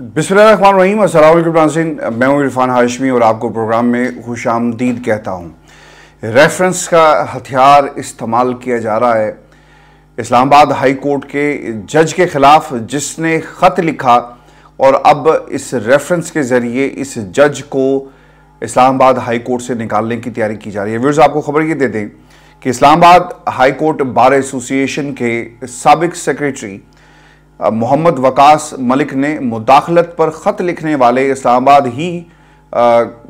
बिस्मिल्लाम सिंह मैं हूँ इरफान हाशमी और आपको प्रोग्राम में खुश आमदीद कहता हूँ रेफरेंस का हथियार इस्तेमाल किया जा रहा है इस्लामाबाद हाई कोर्ट के जज के ख़िलाफ़ जिसने ख़त लिखा और अब इस रेफरेंस के ज़रिए इस जज को इस्लामाबाद हाई कोर्ट से निकालने की तैयारी की जा रही है व्यूर्स आपको खबर ये दे दें कि Islamabad high court bar association के सबक सेक्रेटरी मोहम्मद वकास मलिक ने मुदाखलत पर ख़त लिखने वाले इस्लामाबाद ही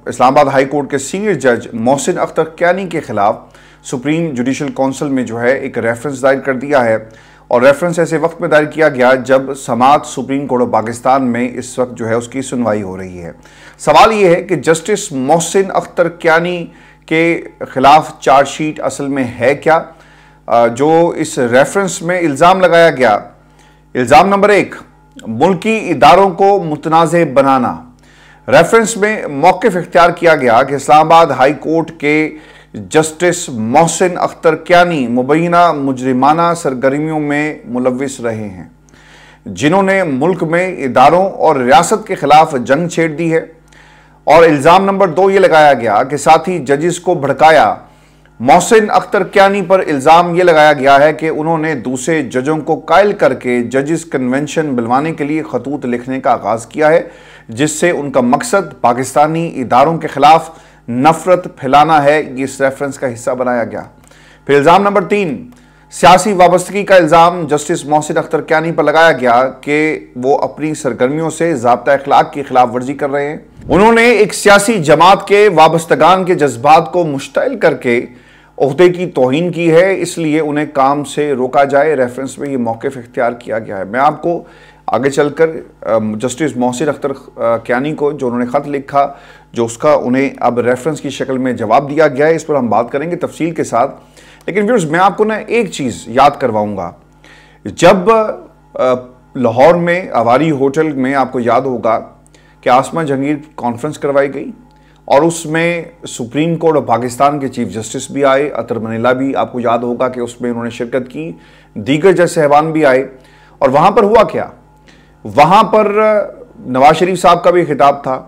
इस्लामाबाद हाई कोर्ट के सीनियर जज मोहसिन अख्तर क्यानी के ख़िलाफ़ सुप्रीम जुडिशल काउंसिल में जो है एक रेफरेंस दायर कर दिया है और रेफरेंस ऐसे वक्त में दायर किया गया जब समात सुप्रीम कोर्ट ऑफ पाकिस्तान में इस वक्त जो है उसकी सुनवाई हो रही है सवाल ये है कि जस्टिस मोहसिन अख्तर क्यानी के ख़िलाफ़ चार्जशीट असल में है क्या जो इस रेफरेंस में इल्ज़ाम लगाया गया इल्ज़ाम नंबर एक मुल्की इदारों को मुतनाज़ बनाना रेफरेंस में मौकफ इख्तियार किया गया कि इस्लामाबाद हाई कोर्ट के जस्टिस मोहसिन अख्तर क्यानी मुबैना मुजरमाना सरगर्मियों में मुलविस रहे हैं जिन्होंने मुल्क में इदारों और रियासत के ख़िलाफ़ जंग छेड़ दी है और इल्ज़ाम नंबर दो ये लगाया गया कि साथ ही जजिस को भड़काया मोहसिन अख्तर क्यानी पर इल्ज़ाम ये लगाया गया है कि उन्होंने दूसरे जजों को कायल करके जजिस कन्वेंशन बुलवाने के लिए खतूत लिखने का आगाज़ किया है जिससे उनका मकसद पाकिस्तानी इदारों के ख़िलाफ़ नफ़रत फैलाना है ये इस रेफरेंस का हिस्सा बनाया गया फिर इल्ज़ाम नंबर तीन सियासी वाबस्तगी का इल्ज़ाम जस्टिस मोहसिन अख्तर क्यानी पर लगाया गया कि वो अपनी सरगर्मियों से जबता अखलाक की खिलाफ वर्जी कर रहे हैं उन्होंने एक सियासी जमात के वाबस्तगान के जज्बात को मुश्तिल करके अहदे की तोहन की है इसलिए उन्हें काम से रोका जाए रेफरेंस में ये मौक़ इख्तियार किया गया है मैं आपको आगे चलकर जस्टिस मोहसिन अख्तर क्यानी को जो उन्होंने ख़त लिखा जो उसका उन्हें अब रेफरेंस की शक्ल में जवाब दिया गया है इस पर हम बात करेंगे तफसील के साथ लेकिन व्यूर्स मैं आपको ना एक चीज़ याद करवाऊँगा जब लाहौर में आवारी होटल में आपको याद होगा कि आसमा जहांगीर कॉन्फ्रेंस करवाई गई और उसमें सुप्रीम कोर्ट ऑफ पाकिस्तान के चीफ जस्टिस भी आए अतर मनीला भी आपको याद होगा कि उसमें उन्होंने शिरकत की दीगर जज सहबान भी आए और वहाँ पर हुआ क्या वहाँ पर नवाज शरीफ साहब का भी खिताब था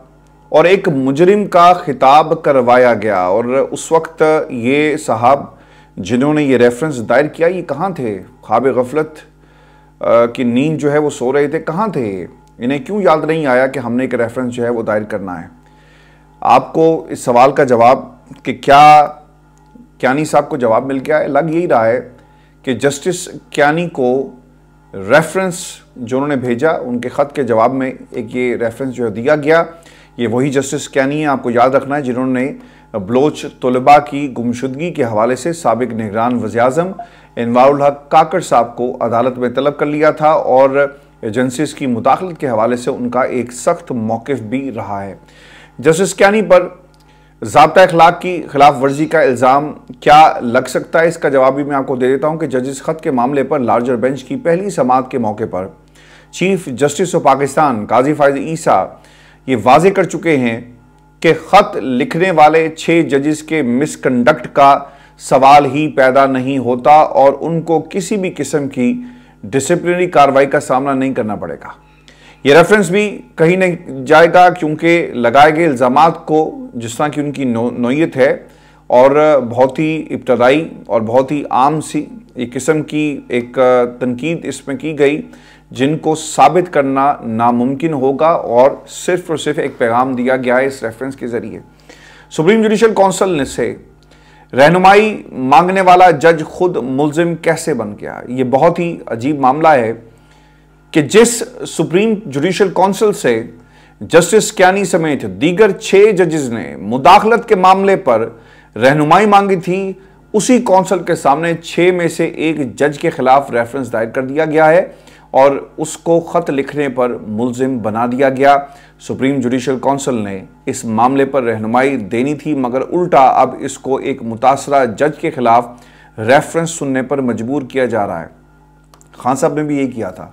और एक मुजरिम का खिताब करवाया गया और उस वक्त ये साहब जिन्होंने ये रेफरेंस दायर किया ये कहाँ थे खाब गफलत की नींद जो है वो सो रहे थे कहाँ थे इन्हें क्यों याद नहीं आया कि हमने एक रेफरेंस जो है वो दायर करना है आपको इस सवाल का जवाब कि क्या क्यानी साहब को जवाब मिल गया है लग यही रहा है कि जस्टिस क्यानी को रेफरेंस जो उन्होंने भेजा उनके ख़त के जवाब में एक ये रेफरेंस जो दिया गया ये वही जस्टिस क्यानी है आपको याद रखना है जिन्होंने बलोच तलबा की गुमशुदगी के हवाले से सबक निगरान वजी अजम इनवाउल हक काकड़ साहब को अदालत में तलब कर लिया था और एजेंसीज की मुदाखलत के हवाले से उनका एक सख्त मौक़ भी रहा है जस्टिस कैनी पर जबता अखलाक की खिलाफ वर्जी का इल्ज़ाम क्या लग सकता है इसका जवाब भी मैं आपको दे देता हूँ कि जजिस ख़त के मामले पर लार्जर बेंच की पहली समात के मौके पर chief justice of Pakistan Qazi Faez Isa ये वाजे कर चुके हैं कि ख़त लिखने वाले छः जजिस के मिसकंडक्ट का सवाल ही पैदा नहीं होता और उनको किसी भी किस्म की डिसिप्लिनरी कार्रवाई का सामना नहीं करना पड़ेगा ये रेफरेंस भी कहीं नहीं जाएगा क्योंकि लगाए गए इल्ज़ाम को जिस तरह की उनकी नोयत है और बहुत ही इब्तदाई और बहुत ही आम सी एक किस्म की एक तनकीद इसमें की गई जिनको साबित करना नामुमकिन होगा और सिर्फ और सिर्फ एक पैगाम दिया गया है इस रेफरेंस के ज़रिए सुप्रीम जुडिशल काउंसिल ने से रहनुमाई मांगने वाला जज खुद मुलजिम कैसे बन गया ये बहुत ही अजीब मामला है कि जिस सुप्रीम जुडिशियल काउंसिल से जस्टिस क्यानी समेत दीगर छह जजेस ने मुदाखलत के मामले पर रहनुमाई मांगी थी उसी काउंसिल के सामने छह में से एक जज के खिलाफ रेफरेंस दायर कर दिया गया है और उसको ख़त लिखने पर मुलजिम बना दिया गया सुप्रीम जुडिशल काउंसिल ने इस मामले पर रहनुमाई देनी थी मगर उल्टा अब इसको एक मुतासरा जज के खिलाफ रेफरेंस सुनने पर मजबूर किया जा रहा है खान साहब ने भी ये किया था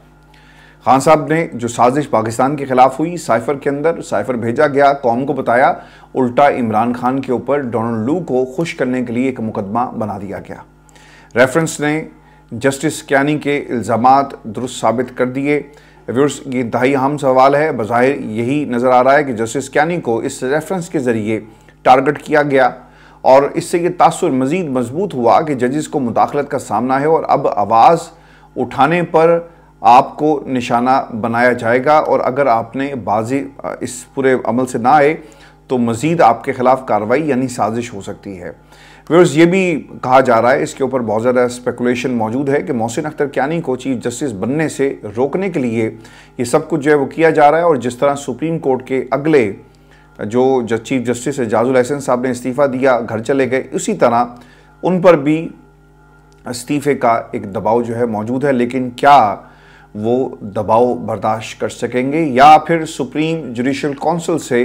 खान साहब ने जो साजिश पाकिस्तान के खिलाफ हुई साइफर के अंदर साइफर भेजा गया कौम को बताया उल्टा इमरान खान के ऊपर डोनाल्ड लू को खुश करने के लिए एक मुकदमा बना दिया गया रेफरेंस ने जस्टिस कैनी के इल्ज़ाम दुरुस्त साबित कर दिए व्यूर्स ये दहाई अहम सवाल है बज़ाहिर यही नज़र आ रहा है कि जस्टिस कैनी को इस रेफरेंस के ज़रिए टारगेट किया गया और इससे ये तासर मज़ीद मजबूत हुआ कि जजिस को मुदाखलत का सामना है और अब आवाज़ उठाने पर आपको निशाना बनाया जाएगा और अगर आपने बाजी इस पूरे अमल से ना आए तो मज़ीद आपके ख़िलाफ़ कार्रवाई यानी साजिश हो सकती है व्यवर्स ये भी कहा जा रहा है इसके ऊपर बहुत ज़्यादा स्पेकुलेशन मौजूद है कि मोहसिन अख्तर क्यानी को चीफ जस्टिस बनने से रोकने के लिए ये सब कुछ जो है वो किया जा रहा है और जिस तरह सुप्रीम कोर्ट के अगले जो चीफ जस्टिस एजाजुल हसन साहब ने इस्तीफ़ा दिया घर चले गए उसी तरह उन पर भी इस्तीफ़े का एक दबाव जो है मौजूद है लेकिन क्या वो दबाव बर्दाश्त कर सकेंगे या फिर सुप्रीम जुडिशल काउंसिल से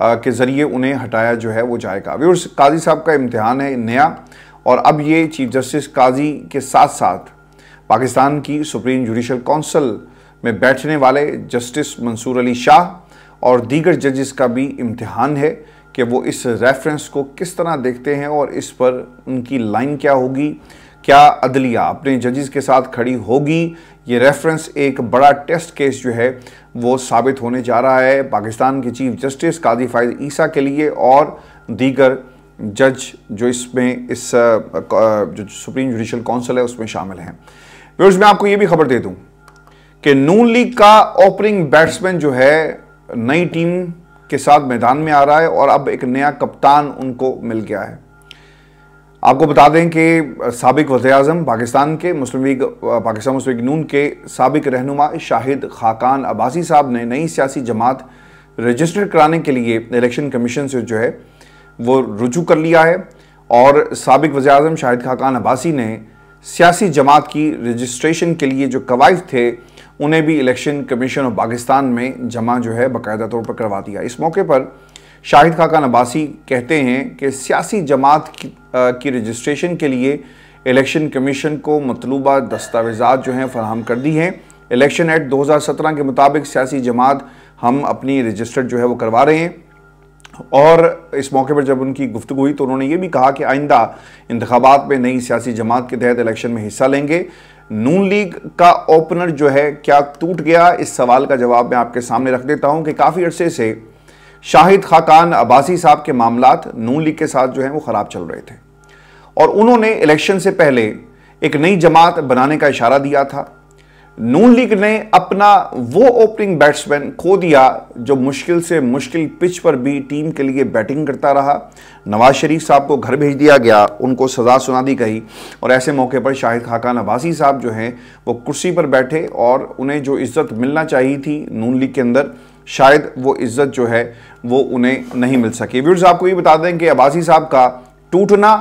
के ज़रिए उन्हें हटाया जो है वो जाएगा अभी और काजी साहब का इम्तहान है नया और अब ये चीफ जस्टिस काजी के साथ साथ पाकिस्तान की सुप्रीम जुडिशल काउंसिल में बैठने वाले जस्टिस मंसूर अली शाह और दीगर जजेस का भी इम्तहान है कि वो इस रेफरेंस को किस तरह देखते हैं और इस पर उनकी लाइन क्या होगी क्या अदलिया अपने जजेस के साथ खड़ी होगी ये रेफरेंस एक बड़ा टेस्ट केस जो है वो साबित होने जा रहा है पाकिस्तान के चीफ जस्टिस काजी फायद ईसा के लिए और दीगर जज जो इसमें इस जो सुप्रीम जुडिशल काउंसिल है उसमें शामिल हैं व्यवर्स मैं आपको ये भी खबर दे दूं कि नून लीग का ओपनिंग बैट्समैन जो है नई टीम के साथ मैदान में आ रहा है और अब एक नया कप्तान उनको मिल गया है आपको बता दें कि सबक वजे अजम पाकिस्तान के मुस्लिम लीग पाकिस्तान मुस्लिम नून के सबक रहनुमा शाहिद खाकान अब्बासी साहब ने नई सियासी जमात रजिस्टर कराने के लिए इलेक्शन कमीशन से जो है वो रुजू कर लिया है और सबक वजे अजम शाहिद खाकान अब्बासी ने सियासी जमात की रजिस्ट्रेशन के लिए जो कवायद थे उन्हें भी इलेक्शन कमीशन ऑफ पाकिस्तान में जमा जो है बाकायदा तौर पर करवा दिया इस मौके पर शाहिद खाका नबासी कहते हैं कि सियासी जमात की, की रजिस्ट्रेशन के लिए इलेक्शन कमीशन को मतलूबा दस्तावेजा जो हैं फराहम कर दी हैं इलेक्शन एक्ट 2017 के मुताबिक सियासी जमात हम अपनी रजिस्टर्ड जो है वो करवा रहे हैं और इस मौके पर जब उनकी गुफ्तु हुई तो उन्होंने ये भी कहा कि आइंदा इंतबात में नई सियासी जमात के तहत इलेक्शन में हिस्सा लेंगे नून लीग का ओपनर जो है क्या टूट गया इस सवाल का जवाब मैं आपके सामने रख देता हूँ कि काफ़ी अरसे से शाहिद खाकान अब्बासी साहब के मामला नून लीग के साथ जो है वो ख़राब चल रहे थे और उन्होंने इलेक्शन से पहले एक नई जमात बनाने का इशारा दिया था नून लीग ने अपना वो ओपनिंग बैट्समैन खो दिया जो मुश्किल से मुश्किल पिच पर भी टीम के लिए बैटिंग करता रहा नवाज शरीफ साहब को घर भेज दिया गया उनको सज़ा सुना दी गई और ऐसे मौके पर शाहिद खाकान अब्बासी साहब जो हैं वो कुर्सी पर बैठे और उन्हें जो इज़्ज़त मिलना चाहिए थी नून लीग के अंदर शायद वो इज्जत जो है वो उन्हें नहीं मिल सकी व्यूर्स आपको ये बता दें कि अबासी साहब का टूटना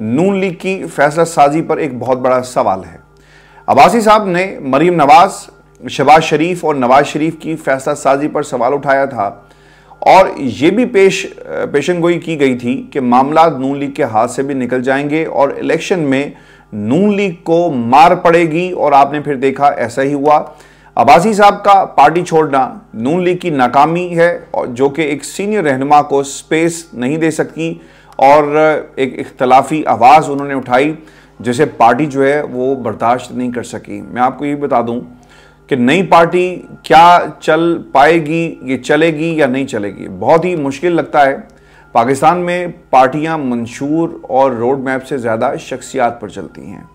नून लीग की फैसला साजी पर एक बहुत बड़ा सवाल है अबासी साहब ने मरीम नवाज शबाज शरीफ और नवाज शरीफ की फैसला साजी पर सवाल उठाया था और ये भी पेश पेशन गोई की गई थी कि मामला नून लीग के हाथ से भी निकल जाएंगे और इलेक्शन में नून लीग को मार पड़ेगी और आपने फिर देखा ऐसा ही हुआ अबासी साहब का पार्टी छोड़ना नून लीग की नाकामी है और जो कि एक सीनियर रहनुमा को स्पेस नहीं दे सकी और एक इख्तलाफी आवाज़ उन्होंने उठाई जिसे पार्टी जो है वो बर्दाश्त नहीं कर सकी मैं आपको ये बता दूं कि नई पार्टी क्या चल पाएगी ये चलेगी या नहीं चलेगी बहुत ही मुश्किल लगता है पाकिस्तान में पार्टियां मंशूर और रोड मैप से ज़्यादा शख्सियात पर चलती हैं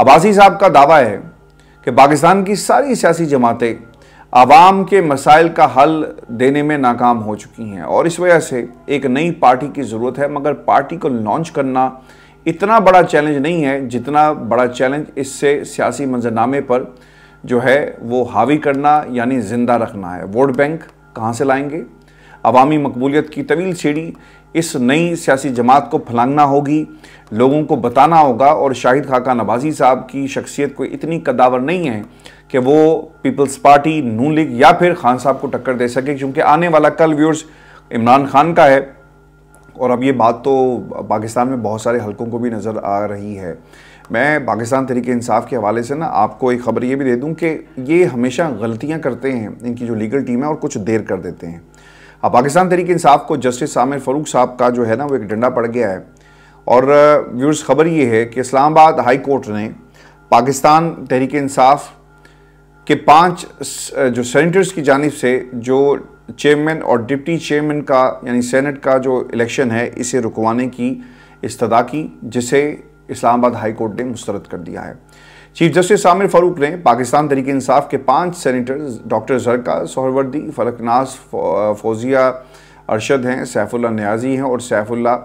अबासी साहब का दावा है कि पाकिस्तान की सारी सियासी जमातें आवाम के मसाइल का हल देने में नाकाम हो चुकी हैं और इस वजह से एक नई पार्टी की ज़रूरत है मगर पार्टी को लॉन्च करना इतना बड़ा चैलेंज नहीं है जितना बड़ा चैलेंज इससे सियासी मंजरनामे पर जो है वो हावी करना यानी ज़िंदा रखना है वोट बैंक कहाँ से लाएंगे अवामी मकबूलियत की तवील सीढ़ी इस नई सियासी जमात को फलांगना होगी लोगों को बताना होगा और शाहिद खाका नवाजी साहब की शख्सियत को इतनी कदावर नहीं है कि वो पीपल्स पार्टी नू लीग या फिर खान साहब को टक्कर दे सके क्योंकि आने वाला कल व्यूर्स इमरान खान का है और अब ये बात तो पाकिस्तान में बहुत सारे हलकों को भी नज़र आ रही है मैं पाकिस्तान तरीके इंसाफ के हवाले से ना आपको एक खबर ये भी दे दूं कि ये हमेशा गलतियां करते हैं इनकी जो लीगल टीम है और कुछ देर कर देते हैं अब पाकिस्तान तरीके इंसाफ को जस्टिस आमिर फरूक साहब का जो है ना वो एक डंडा पड़ गया है और व्यूर्स खबर ये है कि इस्लामाबाद हाई कोर्ट ने पाकिस्तान तहरीक इंसाफ के पांच जो सेनेटर्स की जानब से जो चेयरमैन और डिप्टी चेयरमैन का यानी सेनेट का जो इलेक्शन है इसे रुकवाने की इस्तः की जिसे इस्लामाबाद हाई कोर्ट ने मुस्तरद कर दिया है चीफ जस्टिस आमिर फारूक ने पाकिस्तान तरीके इंसाफ के पांच सेनेटर्स डॉक्टर जरका सोहरवर्दी फलकनाज फौजिया अरशद हैं सैफुल्ला न्याजी हैं और सैफुल्ला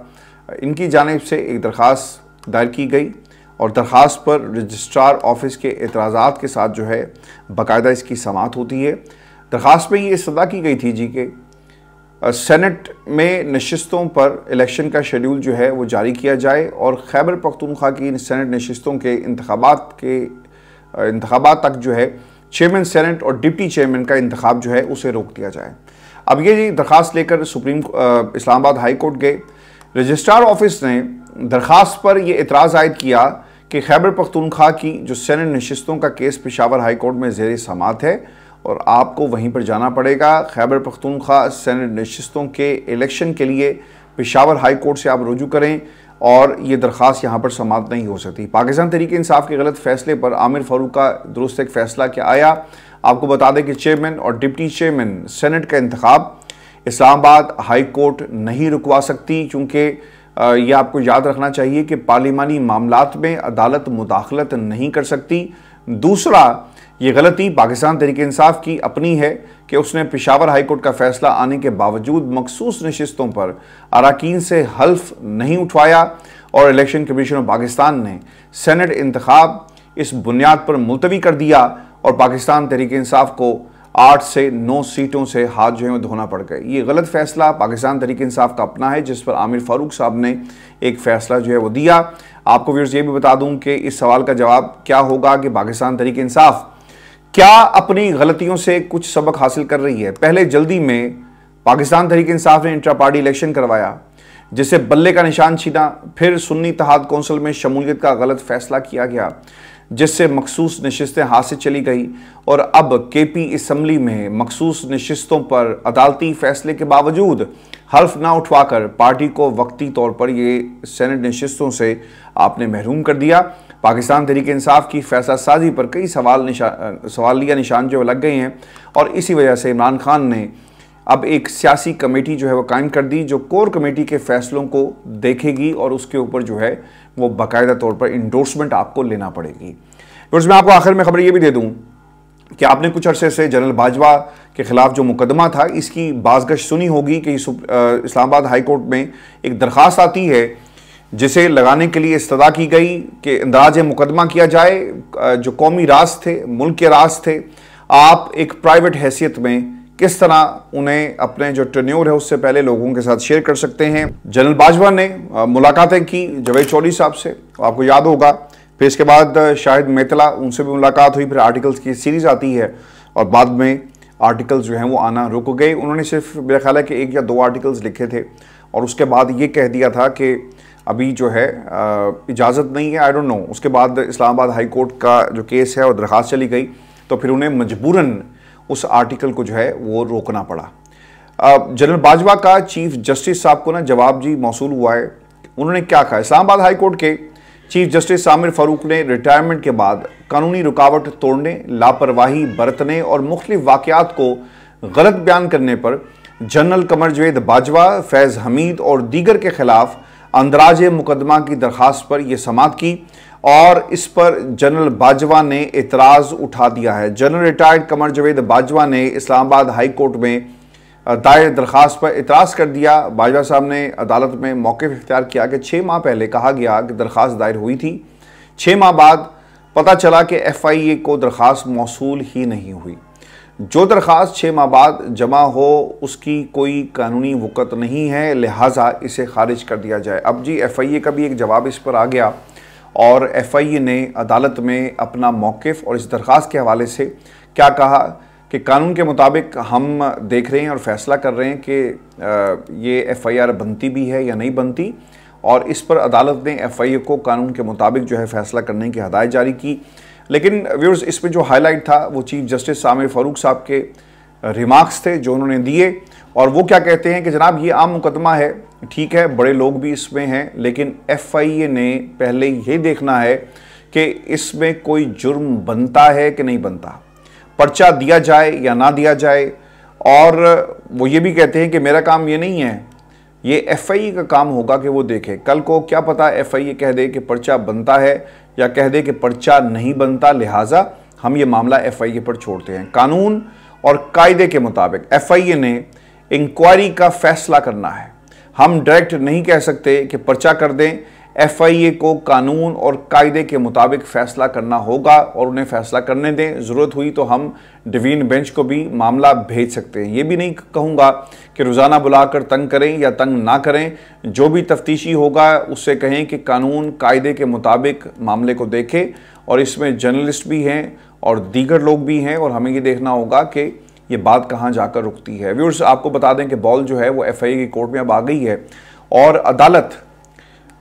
इनकी जानब से एक दरख्वास्त दायर की गई और दरख्वास्त पर रजिस्ट्रार ऑफिस के एतराज़ा के साथ जो है बाकायदा इसकी समात होती है दरख्वास्त में ये सदा की गई थी जी के सेनेट में नशस्तों पर इलेक्शन का शेड्यूल जो है वो जारी किया जाए और खैबर पख्तूनख्वा की इन सेनेट नशस्तों के इंतबात के इंतबात तक जो है चेयरमैन सेनेट और डिप्टी चेयरमैन का इंतब जो है उसे रोक दिया जाए अब ये दरख्वास्त लेकर सुप्रीम इस्लामाबाद हाई कोर्ट गए रजिस्ट्रार ऑफिस ने दरख्वास्त पर यह इतराज़ आयद किया कि खैबर पख्तूनख्वा की जो सेनेट नशस्तों का केस पेशावर हाई कोर्ट में जेर समात है और आपको वहीं पर जाना पड़ेगा खैबर पख्तूनख्वा सैनट नशस्तों के इलेक्शन के लिए पेशावर हाई कोर्ट से आप रजू करें और ये दरख्वास्त यहाँ पर समाप्त नहीं हो सकती पाकिस्तान तरीके इंसाफ के गलत फैसले पर आमिर फारूक का दुरुस्त एक फ़ैसला क्या आया आपको बता दें कि चेयरमैन और डिप्टी चेयरमैन सेनेट का इंतखब इस्लामाबाद हाई कोर्ट नहीं रुकवा सकती चूँकि यह आपको याद रखना चाहिए कि पार्लिमानी मामला में अदालत मुदाखलत नहीं कर सकती दूसरा ये गलती पाकिस्तान तहरीक इंसाफ की अपनी है कि उसने पिशावर हाईकोर्ट का फैसला आने के बावजूद मखसूस नशस्तों पर अरकान से हल्फ नहीं उठवाया और इलेक्शन कमीशन ऑफ पाकिस्तान ने सेनेट इंतखब इस बुनियाद पर मुलतवी कर दिया और पाकिस्तान तहरीक इंसाफ को आठ से नौ सीटों से हाथ जो है वो धोना पड़ गए ये गलत फैसला पाकिस्तान तहरीक इंसाफ का अपना है जिस पर आमिर फारूक साहब ने एक फैसला जो है वो दिया आपको व्यवर्स ये भी बता दूं कि इस सवाल का जवाब क्या होगा कि पाकिस्तान तहरीक इंसाफ क्या अपनी गलतियों से कुछ सबक हासिल कर रही है पहले जल्दी में पाकिस्तान तहरीक इंसाफ ने इंट्रा पार्टी इलेक्शन करवाया जिसे बल्ले का निशान छीना फिर सुन्नी तहाद कौंसिल में शमूलियत का गलत फैसला किया गया जिससे मखसूस नशस्तें हाथ से चली गई और अब के पी इसम्बली में मखसूस नशस्तों पर अदालती फैसले के बावजूद हल्फ ना उठवाकर पार्टी को वक्ती तौर पर ये सेनेट नशस्तों से आपने महरूम कर दिया पाकिस्तान तरीके इंसाफ की फैसला साजी पर कई सवाल सवाल लिया निशान जो लग गए हैं और इसी वजह से इमरान खान ने अब एक सियासी कमेटी जो है वो कायम कर दी जो कोर कमेटी के फैसलों को देखेगी और उसके ऊपर जो है वो बाकायदा तौर पर इंडोर्समेंट आपको लेना पड़ेगी उसमें आपको आखिर में खबर ये भी दे दूँ कि आपने कुछ अरसे से जनरल बाजवा के खिलाफ जो मुकदमा था इसकी बाजगश सुनी होगी कि इस्लामाबाद हाई कोर्ट में एक दरख्वास्त आती है जिसे लगाने के लिए इस्तः की गई कि इंदराज मुकदमा किया जाए जो कौमी राज थे मुल्क के राज थे आप एक प्राइवेट हैसियत में किस तरह उन्हें अपने जो ट्रेन्योर है उससे पहले लोगों के साथ शेयर कर सकते हैं जनरल बाजवा ने मुलाकातें की जवेद चौधरी साहब से आपको याद होगा फिर इसके बाद शाहिद मेतला उनसे भी मुलाकात हुई फिर आर्टिकल्स की सीरीज़ आती है और बाद में आर्टिकल्स जो हैं वो आना रुक गए उन्होंने सिर्फ मेरा ख्याल है कि एक या दो आर्टिकल्स लिखे थे और उसके बाद ये कह दिया था कि अभी जो है इजाज़त नहीं है आई डोंट नो उसके बाद इस्लामाबाद हाई कोर्ट का जो केस है और दरख्वास्त चली गई तो फिर उन्हें मजबूरन उस आर्टिकल को जो है वो रोकना पड़ा जनरल बाजवा का चीफ जस्टिस साहब को ना जवाब जी मौसू हुआ है उन्होंने क्या कहा इस्लामाबाद हाई कोर्ट के चीफ जस्टिस सामिर फारूक ने रिटायरमेंट के बाद कानूनी रुकावट तोड़ने लापरवाही बरतने और मुख्त वाक़ात को गलत बयान करने पर जनरल कमर जवेद बाजवा फैज़ हमीद और दीगर के खिलाफ अंदराज मुकदमा की दरख्वास्त पर यह समाप्त की और इस पर जनरल बाजवा ने एतराज़ उठा दिया है जनरल रिटायर्ड कमर जवेद बाजवा ने इस्लामाबाद हाई कोर्ट में दायर दरख्वास्त पर एतराज़ कर दिया बाजवा साहब ने अदालत में मौके इख्तियार किया कि छः माह पहले कहा गया कि दरख्वास्त दायर हुई थी छः माह बाद पता चला कि एफ आई ए को दरख्वास्त मौसू ही नहीं हुई जो दरख्वास छः माह बाद जमा हो उसकी कोई कानूनी वक़त नहीं है लिहाजा इसे खारिज कर दिया जाए अब जी एफ़ आई ए का भी एक जवाब इस पर आ गया और एफ़ आई ए ने अदालत में अपना मौक़ और इस दरख्वास के हवाले से क्या कहा कि कानून के मुताबिक हम देख रहे हैं और फ़ैसला कर रहे हैं कि ये एफ़ आई आर बनती भी है या नहीं बनती और इस पर अदालत ने एफ़ आई ए को कानून के मुताबिक जो है फ़ैसला करने की हदायत जारी की लेकिन व्यूर्स इसमें जो हाईलाइट था वो चीफ जस्टिस सामिर फारूक साहब के रिमार्क्स थे जो उन्होंने दिए और वो क्या कहते हैं कि जनाब ये आम मुकदमा है ठीक है बड़े लोग भी इसमें हैं लेकिन एफआईए ने पहले ये देखना है कि इसमें कोई जुर्म बनता है कि नहीं बनता पर्चा दिया जाए या ना दिया जाए और वो ये भी कहते हैं कि मेरा काम ये नहीं है ये एफआईए का काम होगा कि वो देखे कल को क्या पता एफआईए कह दे कि पर्चा बनता है या कह दे कि पर्चा नहीं बनता लिहाजा हम ये मामला ए पर छोड़ते हैं कानून और कायदे के मुताबिक ए ने इंक्वायरी का फैसला करना है हम डायरेक्ट नहीं कह सकते कि पर्चा कर दें एफआईए को कानून और कायदे के मुताबिक फैसला करना होगा और उन्हें फैसला करने दें ज़रूरत हुई तो हम डिवीन बेंच को भी मामला भेज सकते हैं ये भी नहीं कहूँगा कि रोज़ाना बुलाकर तंग करें या तंग ना करें जो भी तफ्तीशी होगा उससे कहें कि कानून कायदे के मुताबिक मामले को देखें और इसमें जर्नलिस्ट भी हैं और दीगर लोग भी हैं और हमें ये देखना होगा कि ये बात कहाँ जाकर रुकती है व्यूर्स आपको बता दें कि बॉल जो है वो एफ की कोर्ट में अब आ गई है और अदालत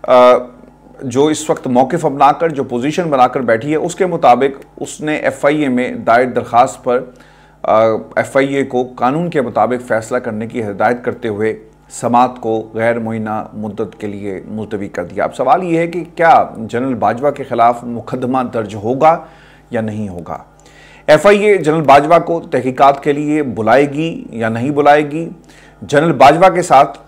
जो इस वक्त मौकफ अपनाकर जो पोजीशन बनाकर बैठी है उसके मुताबिक उसने एफआईए में दायर दरख्वास्त पर एफआईए को कानून के मुताबिक फ़ैसला करने की हिदायत करते हुए समात को गैर मुइना मुद्दत के लिए मुलतवी कर दिया अब सवाल ये है कि क्या जनरल बाजवा के ख़िलाफ़ मुकदमा दर्ज होगा या नहीं होगा F I A general Bajwa को तहकीकात के लिए बुलाएगी या नहीं बुलाएगी जनरल बाजवा के साथ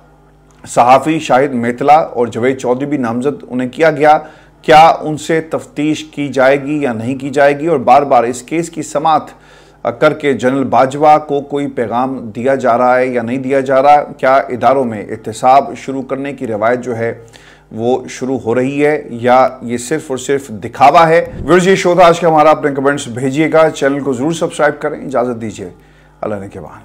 सहाफ़ी शाहिद मेतला और जवेद चौधरी भी नामजद उन्हें किया गया क्या उनसे तफ्तीश की जाएगी या नहीं की जाएगी और बार बार इस केस की समात करके जनरल बाजवा को कोई पैगाम दिया जा रहा है या नहीं दिया जा रहा क्या इदारों में एहतसाब शुरू करने की रवायत जो है वो शुरू हो रही है या ये सिर्फ और सिर्फ दिखावा है वीर ये शो था आज का हमारा अपने कमेंट्स भेजिएगा चैनल को ज़रूर सब्सक्राइब करें इजाज़त दीजिए अल्लाह के बाद